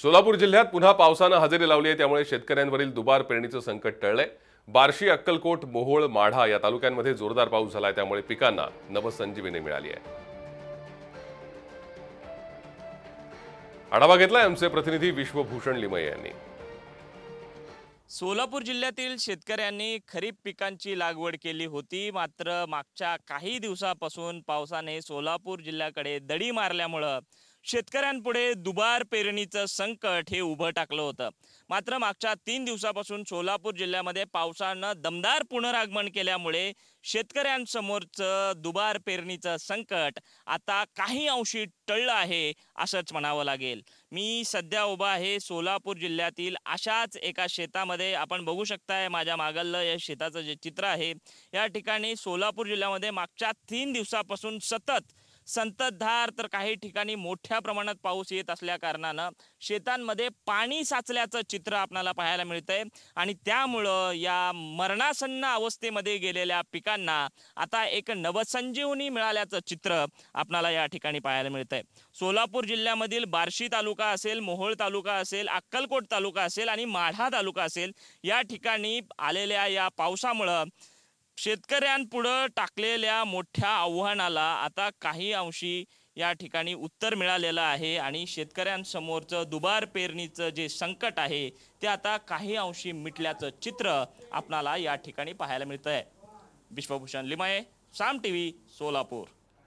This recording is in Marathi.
सोलापूर जिल्ह्यात पुन्हा पावसानं हजेरी लावली आहे त्यामुळे शेतकऱ्यांवरील दुबार पेरणीचं संकट टळलंय बार्शी अक्कलकोट मोहोळ माढा या तालुक्यांमध्ये जोरदार पाऊस झाला त्यामुळे पिकांना नवसंजीवनी मिळाली आहे आढावा घेतलाय आमचे प्रतिनिधी विश्वभूषण लिमय यांनी सोलापूर जिल्ह्यातील शेतकऱ्यांनी खरीप पिकांची लागवड केली होती मात्र मागच्या काही दिवसापासून पावसाने सोलापूर जिल्ह्याकडे दडी मारल्यामुळं शेतकऱ्यांपुढे दुबार पेरणीचं संकट हे उभं टाकलं होतं मात्र मागच्या तीन दिवसापासून सोलापूर जिल्ह्यामध्ये पावसानं दमदार पुनरागमन केल्यामुळे शेतकऱ्यांसमोरचं दुबार पेरणीचं संकट आता काही अंशी टळलं आहे असंच म्हणावं लागेल मी सध्या उभा आहे सोलापूर जिल्ह्यातील अशाच एका शेतामध्ये आपण बघू शकताय माझ्या मागलं या शेताचं जे चित्र आहे या ठिकाणी सोलापूर जिल्ह्यामध्ये मागच्या तीन दिवसापासून सतत संततधार तर काही ठिकाणी मोठ्या प्रमाणात पाऊस येत असल्या कारणानं शेतांमध्ये पाणी साचल्याचं चित्र आपल्याला पाहायला मिळतंय आणि त्यामुळं या मरणासन्न अवस्थेमध्ये गेलेल्या पिकांना आता एक नवसंजीवनी मिळाल्याचं चित्र आपल्याला या ठिकाणी पाहायला मिळतंय सोलापूर जिल्ह्यामधील बार्शी तालुका असेल मोहोळ तालुका असेल अक्कलकोट तालुका असेल आणि माढा तालुका असेल या ठिकाणी आलेल्या या पावसामुळं शेतकऱ्यांपुढं टाकलेल्या मोठ्या आव्हानाला आता काही अंशी या ठिकाणी उत्तर मिळालेलं आहे आणि शेतकऱ्यांसमोरचं दुबार पेरणीचं जे संकट आहे ते आता काही अंशी मिटल्याचं चित्र आपणाला या ठिकाणी पाहायला मिळतं आहे विश्वभूषण लिमये साम टी व्ही सोलापूर